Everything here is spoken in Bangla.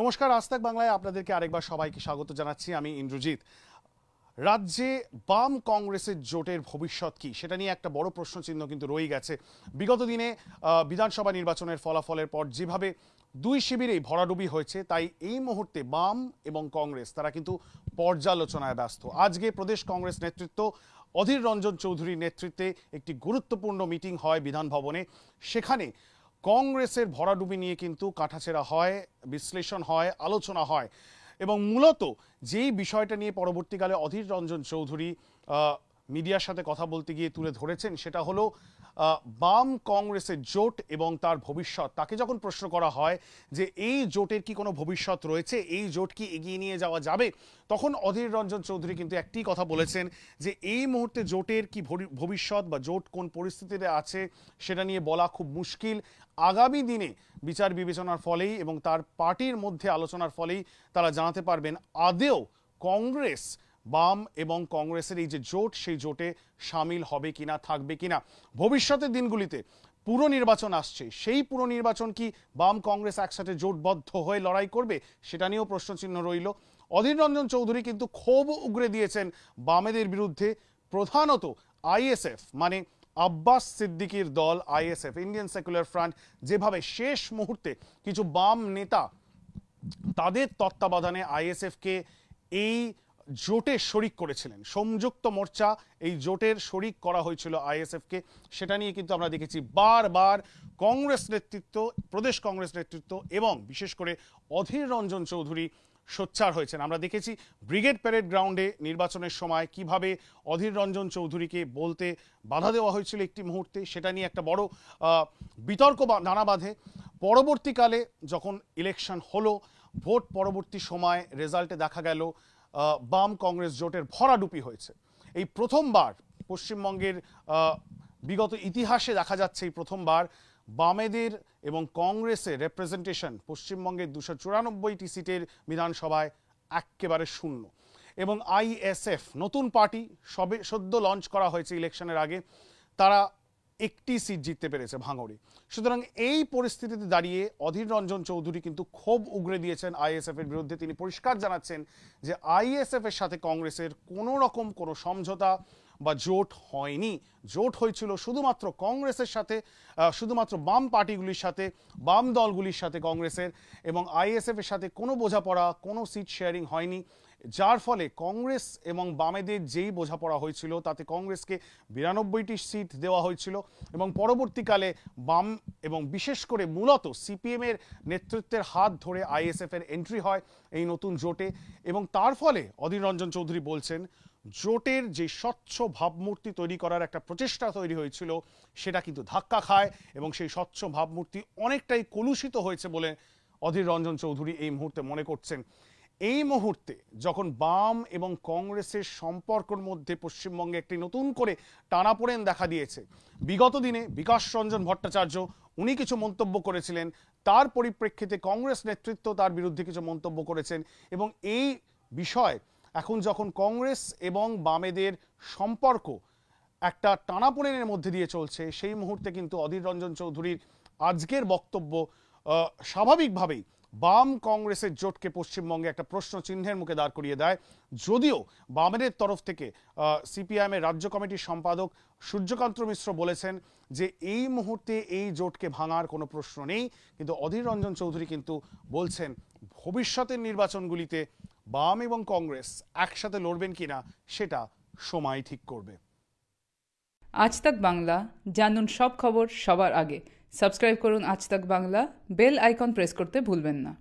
নমস্কার আস্তাক বাংলায় আপনাদেরকে আরেকবার সবাইকে স্বাগত জানাচ্ছি আমি ইন্দ্রজিৎ রাজ্যে বাম কংগ্রেসের জোটের ভবিষ্যৎ কি সেটা নিয়ে একটা বড় প্রশ্ন চিহ্ন কিন্তু রয়ে গেছে বিগত দিনে বিধানসভা নির্বাচনের ফলাফলের পর যেভাবে দুই শিবিরেই ভরাডুবি হয়েছে তাই এই মুহূর্তে বাম এবং কংগ্রেস তারা কিন্তু পর্যালোচনায় ব্যস্ত আজকে প্রদেশ কংগ্রেস নেতৃত্ব অধীর রঞ্জন চৌধুরীর নেতৃত্বে একটি গুরুত্বপূর্ণ মিটিং হয় বিধান ভবনে সেখানে কংগ্রেসের ভরাডুবি নিয়ে কিন্তু কাঠাছেড়া হয় বিশ্লেষণ হয় আলোচনা হয় এবং মূলত যেই বিষয়টা নিয়ে পরবর্তীকালে অধীর রঞ্জন চৌধুরী মিডিয়ার সাথে কথা বলতে গিয়ে তুলে ধরেছেন সেটা হলো বাম কংগ্রেসের জোট এবং তার ভবিষ্যৎ তাকে যখন প্রশ্ন করা হয় যে এই জোটের কি কোনো ভবিষ্যৎ রয়েছে এই জোট কি এগিয়ে নিয়ে যাওয়া যাবে তখন অধীর রঞ্জন চৌধুরী কিন্তু একটি কথা বলেছেন যে এই মুহূর্তে জোটের কি ভবিষ্যৎ বা জোট কোন পরিস্থিতিতে আছে সেটা নিয়ে বলা খুব মুশকিল আগামী দিনে বিচার বিবেচনার ফলেই এবং তার পার্টির মধ্যে আলোচনার ফলেই তারা জানাতে পারবেন আদেও কংগ্রেস বাম এবং কংগ্রেসের এই যে জোট সেই জোটে সামিল হবে কিনা থাকবে কিনা ভবিষ্যতের দিনগুলিতে পুরো নির্বাচন আসছে সেই পুরো নির্বাচন কি বাম কংগ্রেস একসাথে জোটবদ্ধ হয়ে লড়াই করবে সেটা নিয়েও প্রশ্নচিহ্ন রইল অধীর রঞ্জন চৌধুরী কিন্তু ক্ষোভ উগরে দিয়েছেন বামেদের বিরুদ্ধে প্রধানত আইএসএফ মানে আব্বাস সিদ্দিকির দল আইএসএফ ইন্ডিয়ান সেকুলার ফ্রন্ট যেভাবে শেষ মুহূর্তে কিছু বাম নেতা তাদের তত্ত্বাবধানে আইএসএফকে এই জোটে শরিক করেছিলেন সংযুক্ত মোর্চা এই জোটের শরিক করা হয়েছিল আইএসএফকে সেটা নিয়ে কিন্তু আমরা দেখেছি বারবার কংগ্রেস নেতৃত্ব প্রদেশ কংগ্রেস নেতৃত্ব এবং বিশেষ করে অধীর রঞ্জন চৌধুরী সোচ্চার হয়েছেন আমরা দেখেছি ব্রিগেড প্যারেড গ্রাউন্ডে নির্বাচনের সময় কিভাবে অধীর রঞ্জন চৌধুরীকে বলতে বাধা দেওয়া হয়েছিল একটি মুহূর্তে সেটা নিয়ে একটা বড় বিতর্ক নানা বাঁধে পরবর্তীকালে যখন ইলেকশন হলো ভোট পরবর্তী সময় রেজাল্টে দেখা গেল বাম কংগ্রেস জোটের ভরাডুপি হয়েছে এই প্রথমবার পশ্চিমবঙ্গের বিগত ইতিহাসে দেখা যাচ্ছে এই প্রথমবার বামেদের এবং কংগ্রেসের রেপ্রেজেন্টেশন পশ্চিমবঙ্গের দুশো চুরানব্বইটি সিটের বিধানসভায় একেবারে শূন্য এবং আইএসএফ নতুন পার্টি সবে সদ্য লঞ্চ করা হয়েছে ইলেকশনের আগে তারা একটি সিট জিততে পেরেছে ভাঙড়ি সুতরাং এই পরিস্থিতিতে দাঁড়িয়ে অধীর রঞ্জন চৌধুরী কিন্তু ক্ষোভ উগড়ে দিয়েছেন আইএসএফ এর বিরুদ্ধে তিনি পরিষ্কার জানাচ্ছেন যে আইএসএফ এর সাথে কংগ্রেসের কোনো রকম কোনো সমঝোতা বা জোট হয়নি জোট হয়েছিল শুধুমাত্র কংগ্রেসের সাথে শুধুমাত্র বাম পার্টিগুলির সাথে বাম দলগুলির সাথে কংগ্রেসের এবং আইএসএফ এর সাথে কোনো বোঝাপড়া কোনো সিট শেয়ারিং হয়নি যার ফলে কংগ্রেস এবং বামেদের যেই বোঝাপড়া হয়েছিল তাতে কংগ্রেসকে বিরানব্বইটি সিট দেওয়া হয়েছিল এবং পরবর্তীকালে বাম এবং বিশেষ করে মূলত সিপিএমের নেতৃত্বের হাত ধরে আইএসএফের এন্ট্রি হয় এই নতুন জোটে এবং তার ফলে অধীর রঞ্জন চৌধুরী বলছেন জোটের যে স্বচ্ছ ভাবমূর্তি তৈরি করার একটা প্রচেষ্টা তৈরি হয়েছিল সেটা কিন্তু ধাক্কা খায় এবং সেই স্বচ্ছ ভাবমূর্তি অনেকটাই কলুষিত হয়েছে বলে অধীর রঞ্জন চৌধুরী এই মুহূর্তে মনে করছেন এই মুহূর্তে যখন বাম এবং কংগ্রেসের সম্পর্কের মধ্যে পশ্চিমবঙ্গে একটি নতুন করে টানাপোড়েন দেখা দিয়েছে বিগত দিনে বিকাশ রঞ্জন ভট্টাচার্য উনি কিছু মন্তব্য করেছিলেন তার পরিপ্রেক্ষিতে কংগ্রেস নেতৃত্ব তার বিরুদ্ধে কিছু মন্তব্য করেছেন এবং এই বিষয় এখন যখন কংগ্রেস এবং বামেদের সম্পর্ক একটা টানাপোড়েনের মধ্যে দিয়ে চলছে সেই মুহূর্তে কিন্তু অধীর রঞ্জন চৌধুরীর আজকের বক্তব্য স্বাভাবিকভাবেই বাম কংগ্রেসের জোটকে পশ্চিমবঙ্গে একটা প্রশ্ন চিহ্নের মুখে দাঁড় করিয়ে দেয় যদিও বামেদের তরফ থেকে সিপিআইএমের রাজ্য কমিটির সম্পাদক সূর্যকান্ত মিশ্র বলেছেন যে এই মুহূর্তে এই জোটকে ভাঙার কোনো প্রশ্ন নেই কিন্তু অধীর রঞ্জন চৌধুরী কিন্তু বলছেন ভবিষ্যতের নির্বাচনগুলিতে বাম এবং কংগ্রেস একসাথে লড়বেন কিনা সেটা সময় ঠিক করবে আজ তাক বাংলা জানুন সব খবর সবার আগে সাবস্ক্রাইব করুন আজ তাক বাংলা বেল আইকন প্রেস করতে ভুলবেন না